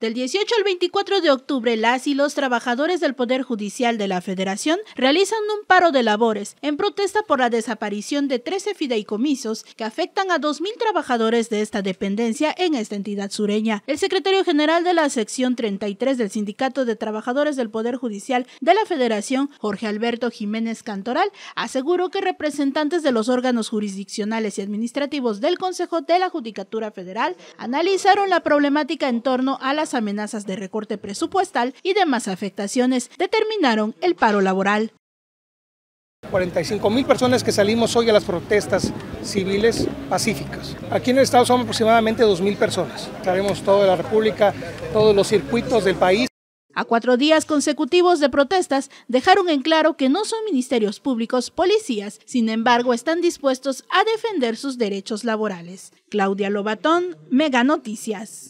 Del 18 al 24 de octubre, las y los trabajadores del Poder Judicial de la Federación realizan un paro de labores en protesta por la desaparición de 13 fideicomisos que afectan a 2.000 trabajadores de esta dependencia en esta entidad sureña. El secretario general de la sección 33 del Sindicato de Trabajadores del Poder Judicial de la Federación, Jorge Alberto Jiménez Cantoral, aseguró que representantes de los órganos jurisdiccionales y administrativos del Consejo de la Judicatura Federal analizaron la problemática en torno a las amenazas de recorte presupuestal y demás afectaciones determinaron el paro laboral. 45 mil personas que salimos hoy a las protestas civiles pacíficas. Aquí en el Estado son aproximadamente 2 mil personas. Sabemos toda la República, todos los circuitos del país. A cuatro días consecutivos de protestas, dejaron en claro que no son ministerios públicos, policías, sin embargo, están dispuestos a defender sus derechos laborales. Claudia Lobatón, Mega Noticias.